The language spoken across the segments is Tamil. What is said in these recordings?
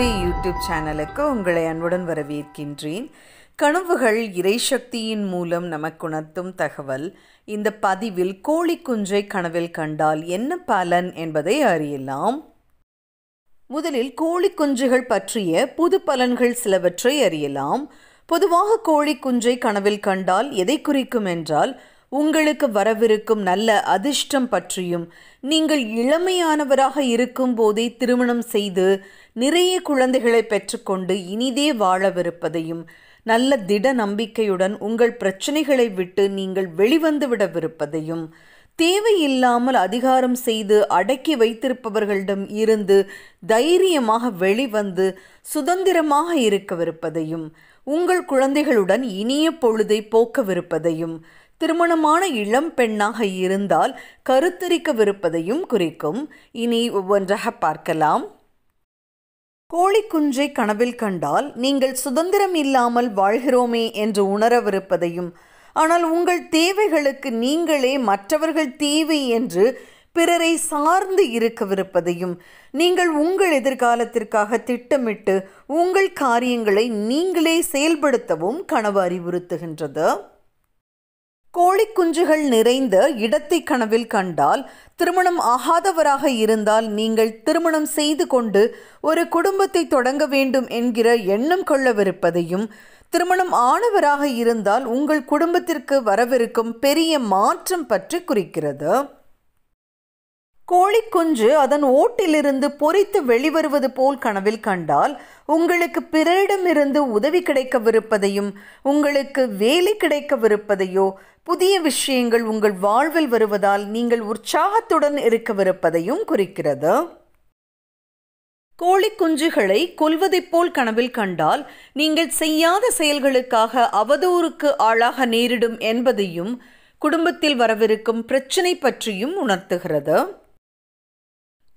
டுடே யூடியூப் சேனலுக்கு உங்களை அன்புடன் வரவேற்கின்றேன் கனவுகள் இறைசக்தியின் மூலம் நமக்குணர்த்தும் தகவல் இந்த பதிவில் கோழி குஞ்சை கனவில் கண்டால் என்ன பலன் என்பதை அறியலாம் முதலில் கோழி குஞ்சுகள் பற்றிய புது பலன்கள் சிலவற்றை அறியலாம் பொதுவாக கோழி குஞ்சை கனவில் கண்டால் எதை குறிக்கும் என்றால் உங்களுக்கு வரவிருக்கும் நல்ல அதிர்ஷ்டம் பற்றியும் நீங்கள் இளமையானவராக இருக்கும் போதே திருமணம் செய்து நிறைய குழந்தைகளை பெற்றுக்கொண்டு இனிதே வாழவிருப்பதையும் நல்ல திட நம்பிக்கையுடன் உங்கள் பிரச்சனைகளை விட்டு நீங்கள் வெளிவந்துவிடவிருப்பதையும் தேவையில்லாமல் அதிகாரம் செய்து அடக்கி வைத்திருப்பவர்களிடம் இருந்து தைரியமாக வெளிவந்து சுதந்திரமாக இருக்கவிருப்பதையும் உங்கள் குழந்தைகளுடன் இனிய பொழுதை போக்கவிருப்பதையும் திருமணமான இளம் பெண்ணாக இருந்தால் கருத்தரிக்கவிருப்பதையும் குறிக்கும் இனி ஒவ்வொன்றாக பார்க்கலாம் குன்றை கனவில் கண்டால் நீங்கள் சுதந்திரம் இல்லாமல் வாழ்கிறோமே என்று உணரவிருப்பதையும் ஆனால் உங்கள் தேவைகளுக்கு நீங்களே மற்றவர்கள் தேவை என்று பிறரை சார்ந்து இருக்கவிருப்பதையும் நீங்கள் உங்கள் எதிர்காலத்திற்காக திட்டமிட்டு உங்கள் காரியங்களை நீங்களே செயல்படுத்தவும் கனவு அறிவுறுத்துகின்றது கோழிக்குஞ்சுகள் நிறைந்த இடத்தை கனவில் கண்டால் திருமணம் ஆகாதவராக இருந்தால் நீங்கள் திருமணம் செய்து கொண்டு ஒரு குடும்பத்தை தொடங்க வேண்டும் என்கிற எண்ணம் கொள்ளவிருப்பதையும் திருமணம் ஆனவராக இருந்தால் உங்கள் குடும்பத்திற்கு வரவிருக்கும் பெரிய மாற்றம் பற்றி குறிக்கிறது கோழிக்குஞ்சு அதன் ஓட்டிலிருந்து பொறித்து வெளிவருவது போல் கனவில் கண்டால் உங்களுக்கு பிறரிடமிருந்து உதவி கிடைக்கவிருப்பதையும் உங்களுக்கு வேலை கிடைக்கவிருப்பதையோ புதிய விஷயங்கள் உங்கள் வாழ்வில் வருவதால் நீங்கள் உற்சாகத்துடன் இருக்கவிருப்பதையும் குறிக்கிறது கோழி குஞ்சுகளை கொல்வதைப் போல் கனவில் கண்டால் நீங்கள் செய்யாத செயல்களுக்காக அவதூறுக்கு ஆளாக நேரிடும் என்பதையும் குடும்பத்தில் வரவிருக்கும் பிரச்சினை பற்றியும் உணர்த்துகிறது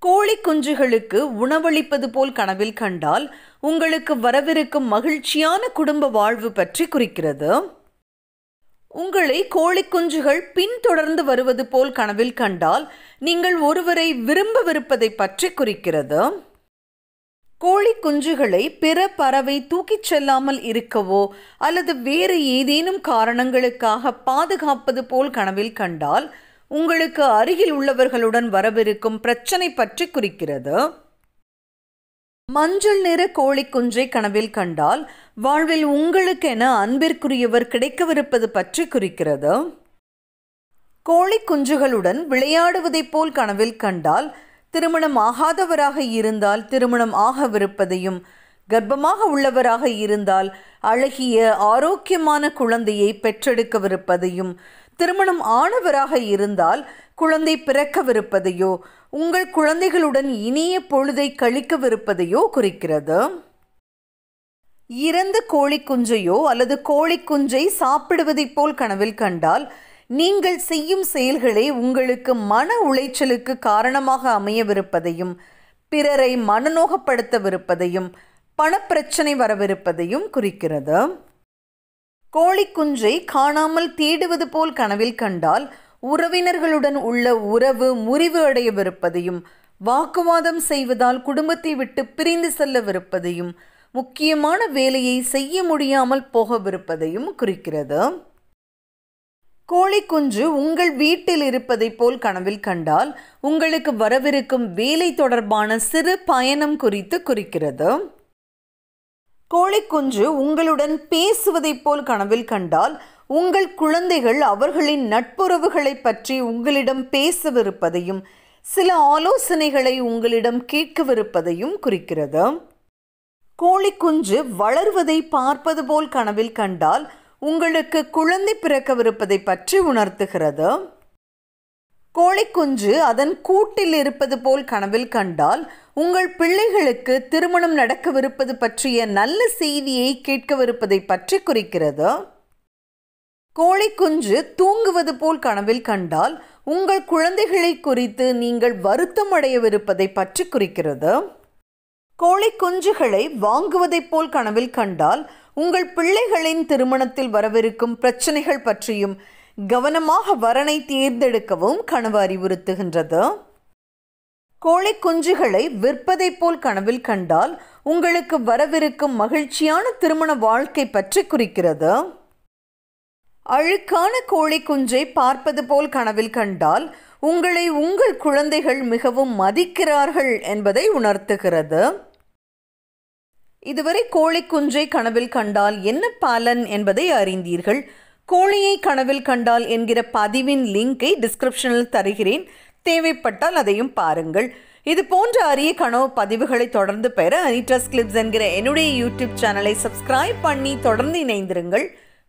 கோழி குஞ்சுகளுக்கு உணவளிப்பது போல் கனவில் கண்டால் உங்களுக்கு வரவிருக்கும் மகிழ்ச்சியான குடும்ப வாழ்வு பற்றி குறிக்கிறது உங்களை கோழி குஞ்சுகள் பின்தொடர்ந்து வருவது போல் கனவில் கண்டால் நீங்கள் ஒருவரை விரும்பவிருப்பதை பற்றி குறிக்கிறது கோழி குஞ்சுகளை பிற பறவை தூக்கிச் செல்லாமல் இருக்கவோ அல்லது வேறு ஏதேனும் காரணங்களுக்காக பாதுகாப்பது போல் கனவில் கண்டால் உங்களுக்கு அருகில் உள்ளவர்களுடன் வரவிருக்கும் பிரச்சனை பற்றி குறிக்கிறது மஞ்சள் நிற கோழிக்குஞ்சை கனவில் கண்டால் வாழ்வில் உங்களுக்கு என அன்பிற்குரியவர் கிடைக்கவிருப்பது பற்றி குறிக்கிறது கோழி குஞ்சுகளுடன் விளையாடுவதைப் போல் கனவில் கண்டால் திருமணம் ஆகாதவராக இருந்தால் திருமணம் ஆகவிருப்பதையும் கர்ப்பமாக உள்ளவராக இருந்தால் அழகிய ஆரோக்கியமான குழந்தையை பெற்றெடுக்கவிருப்பதையும் திருமணம் ஆனவராக இருந்தால் குழந்தை பிறக்கவிருப்பதையோ உங்கள் குழந்தைகளுடன் இனிய பொழுதை கழிக்கவிருப்பதையோ குறிக்கிறது இறந்த கோழி குஞ்சையோ அல்லது கோழி குஞ்சை சாப்பிடுவதைப் போல் கனவில் கண்டால் நீங்கள் செய்யும் செயல்களே உங்களுக்கு மன உளைச்சலுக்கு காரணமாக அமையவிருப்பதையும் பிறரை மனநோகப்படுத்தவிருப்பதையும் பணப்பிரச்சனை வரவிருப்பதையும் குறிக்கிறது கோழிக்குஞ்சை காணாமல் தேடுவது போல் கனவில் கண்டால் உறவினர்களுடன் உள்ள உறவு முறிவு அடையவிருப்பதையும் வாக்குவாதம் செய்வதால் குடும்பத்தை விட்டு பிரிந்து செல்லவிருப்பதையும் முக்கியமான வேலையை செய்ய முடியாமல் போகவிருப்பதையும் குறிக்கிறது கோழிக்குஞ்சு உங்கள் வீட்டில் இருப்பதை போல் கனவில் கண்டால் உங்களுக்கு வரவிருக்கும் வேலை தொடர்பான சிறு பயணம் குறித்து குறிக்கிறது கோழிக்குஞ்சு உங்களுடன் பேசுவதைப் போல் கனவில் கண்டால் உங்கள் குழந்தைகள் அவர்களின் நட்புறவுகளை பற்றி உங்களிடம் பேசவிருப்பதையும் சில ஆலோசனைகளை உங்களிடம் கேட்கவிருப்பதையும் குறிக்கிறது கோழிக்குஞ்சு வளர்வதை பார்ப்பது போல் கனவில் கண்டால் உங்களுக்கு குழந்தை பிறக்கவிருப்பதை பற்றி உணர்த்துகிறது கோழிக்குஞ்சு அதன் கூட்டில் இருப்பது போல் கனவில் கண்டால் உங்கள் பிள்ளைகளுக்கு திருமணம் நடக்கவிருப்பது பற்றிய நல்ல செய்தியை கேட்கவிருப்பதை பற்றி குறிக்கிறது கோழிக்குஞ்சு தூங்குவது போல் கனவில் கண்டால் உங்கள் குழந்தைகளை குறித்து நீங்கள் வருத்தம் அடையவிருப்பதை பற்றி குறிக்கிறது கோழி குஞ்சுகளை வாங்குவதைப் போல் கனவில் கண்டால் உங்கள் பிள்ளைகளின் திருமணத்தில் வரவிருக்கும் பிரச்சனைகள் பற்றியும் கவனமாக வரனை தேர்ந்தெடுக்கவும் கனவு அறிவுறுத்துகின்றது கோழி குஞ்சுகளை விற்பதை போல் கனவில் கண்டால் உங்களுக்கு வரவிருக்கும் மகிழ்ச்சியான திருமண வாழ்க்கை பற்றி குறிக்கிறது அழுக்கான கோழி குஞ்சை பார்ப்பது போல் கனவில் கண்டால் உங்களை உங்கள் குழந்தைகள் மிகவும் மதிக்கிறார்கள் என்பதை உணர்த்துகிறது இதுவரை கோழி குஞ்சை கனவில் கண்டால் என்ன பலன் என்பதை அறிந்தீர்கள் கோழியை கனவில் கண்டால் என்கிற பதிவின் லிங்கை டிஸ்கிரிப்ஷனில் தருகிறேன் தேவைப்பட்டால் அதையும் பாருங்கள் இது போன்ற அரிய கனவு பதிவுகளை தொடர்ந்து பெற அனிட்டாஸ் கிளிப்ஸ் என்கிற என்னுடைய யூடியூப் சேனலை சப்ஸ்கிரைப் பண்ணி தொடர்ந்து இணைந்திருங்கள்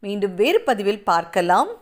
மீண்டும் வேறு பதிவில் பார்க்கலாம்